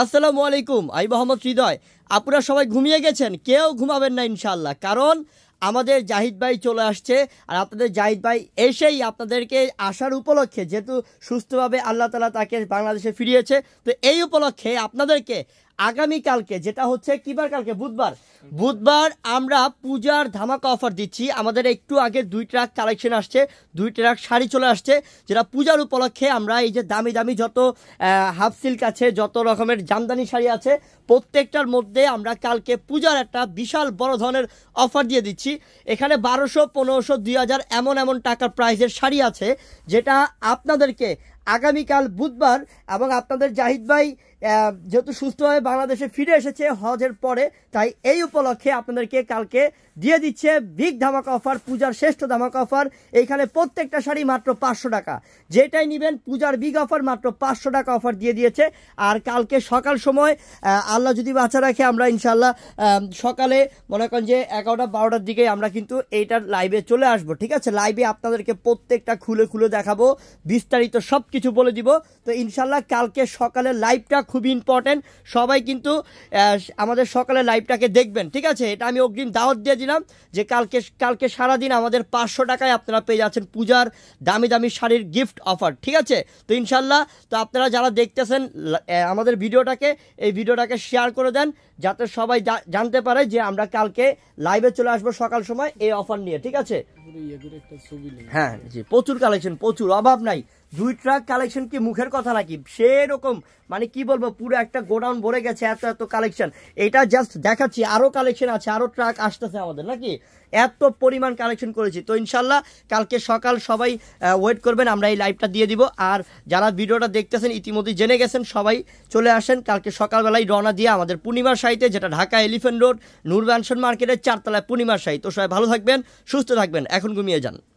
আসসালামু আলাইকুম আই মোহাম্মদ হৃদয় আপনারা সবাই ঘুমিয়ে গেছেন কেউ ঘুমাবেন না ইনশাল্লাহ কারণ আমাদের জাহিদ ভাই চলে আসছে আর আপনাদের জাহিদ ভাই এসেই আপনাদেরকে আসার উপলক্ষে যেহেতু সুস্থভাবে আল্লাহ তালা তাকে বাংলাদেশে ফিরিয়েছে তো এই উপলক্ষে আপনাদেরকে আগামীকালকে যেটা হচ্ছে কিবার কালকে বুধবার বুধবার আমরা পূজার ধামাকা অফার দিচ্ছি আমাদের একটু আগে দুই ট্রাক কালেকশন আসছে দুই ট্রাক শাড়ি চলে আসছে যেটা পূজার উপলক্ষে আমরা এই যে দামি দামি যত হাফ সিল্ক আছে যত রকমের জামদানি শাড়ি আছে প্রত্যেকটার মধ্যে আমরা কালকে পূজার একটা বিশাল বড় ধরনের অফার দিয়ে দিচ্ছি এখানে বারোশো পনেরোশো দুই হাজার এমন এমন টাকার প্রাইজের শাড়ি আছে যেটা আপনাদেরকে আগামীকাল বুধবার এবং আপনাদের জাহিদ ভাই যেহেতু সুস্থভাবে বাংলাদেশে ফিরে এসেছে হজের পরে তাই এই উপলক্ষে আপনাদেরকে কালকে দিয়ে দিচ্ছে বিগ ধামাকা অফার পূজার শ্রেষ্ঠ ধামাকা অফার এইখানে প্রত্যেকটা শাড়ি মাত্র পাঁচশো টাকা যেটাই নেবেন পূজার বিগ অফার মাত্র পাঁচশো টাকা অফার দিয়ে দিয়েছে আর কালকে সকাল সময় আল্লাহ যদি বাঁচা রাখে আমরা ইনশাল্লাহ সকালে মনে করেন যে এগারোটা বারোটার দিকে আমরা কিন্তু এইটার লাইভে চলে আসব ঠিক আছে লাইভে আপনাদেরকে প্রত্যেকটা খুলে খুলে দেখাবো বিস্তারিত সব কিছু বলে দিব তো ইনশাল্লাহ কালকে সকালে লাইভটা খুবই ইম্পর্টেন্ট সবাই কিন্তু আমাদের সকালে লাইভটাকে দেখবেন ঠিক আছে এটা আমি অগ্রিম দাওয়াত দিয়ে দিলাম যে কালকে কালকে সারাদিন আমাদের পাঁচশো টাকায় আপনারা পেয়ে যাচ্ছেন পূজার দামি দামি শাড়ির গিফট অফার ঠিক আছে তো ইনশাল্লাহ তো আপনারা যারা দেখতেছেন আমাদের ভিডিওটাকে এই ভিডিওটাকে শেয়ার করে দেন যাতে সবাই জানতে পারে যে আমরা কালকে লাইভে চলে আসবো সকাল সময় এই অফার নিয়ে ঠিক আছে হ্যাঁ জি প্রচুর কালেকশন প্রচুর অভাব নাই দুই ট্রাক কালেকশন কি মুখের কথা নাকি সেরকম মানে কি বলবো পুরো একটা গোডাউন ভরে গেছে এত এত কালেকশন এটা জাস্ট দেখাচ্ছি আরও কালেকশন আছে আরও ট্রাক আসতেছে আমাদের নাকি এত পরিমাণ কালেকশন করেছি তো ইনশাল্লাহ কালকে সকাল সবাই ওয়েট করবেন আমরা এই লাইভটা দিয়ে দিব আর যারা ভিডিওটা দেখতেছেন ইতিমধ্যে জেনে গেছেন সবাই চলে আসেন কালকে সকালবেলায় রওনা দিয়ে আমাদের পূর্ণিমার সাইতে যেটা ঢাকা এলিফেন্ট রোড নূর মার্কেটের চারতলায় পূর্ণিমার সাই তো সবাই ভালো থাকবেন সুস্থ থাকবেন এখন ঘুমিয়ে যান